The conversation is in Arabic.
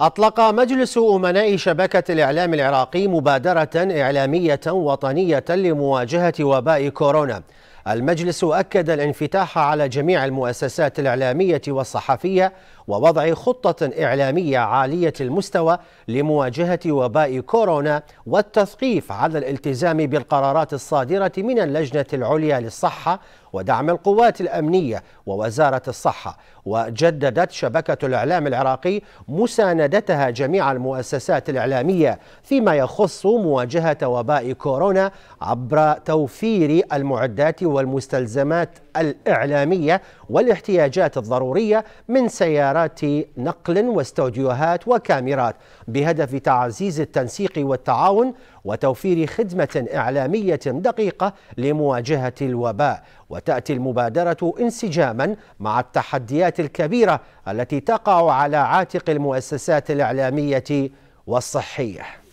أطلق مجلس أمناء شبكة الإعلام العراقي مبادرة إعلامية وطنية لمواجهة وباء كورونا المجلس أكد الانفتاح على جميع المؤسسات الإعلامية والصحفية ووضع خطة إعلامية عالية المستوى لمواجهة وباء كورونا والتثقيف على الالتزام بالقرارات الصادرة من اللجنة العليا للصحة ودعم القوات الأمنية ووزارة الصحة وجددت شبكة الإعلام العراقي مساندتها جميع المؤسسات الإعلامية فيما يخص مواجهة وباء كورونا عبر توفير المعدات و والمستلزمات الإعلامية والاحتياجات الضرورية من سيارات نقل واستوديوهات وكاميرات بهدف تعزيز التنسيق والتعاون وتوفير خدمة إعلامية دقيقة لمواجهة الوباء وتأتي المبادرة انسجاما مع التحديات الكبيرة التي تقع على عاتق المؤسسات الإعلامية والصحية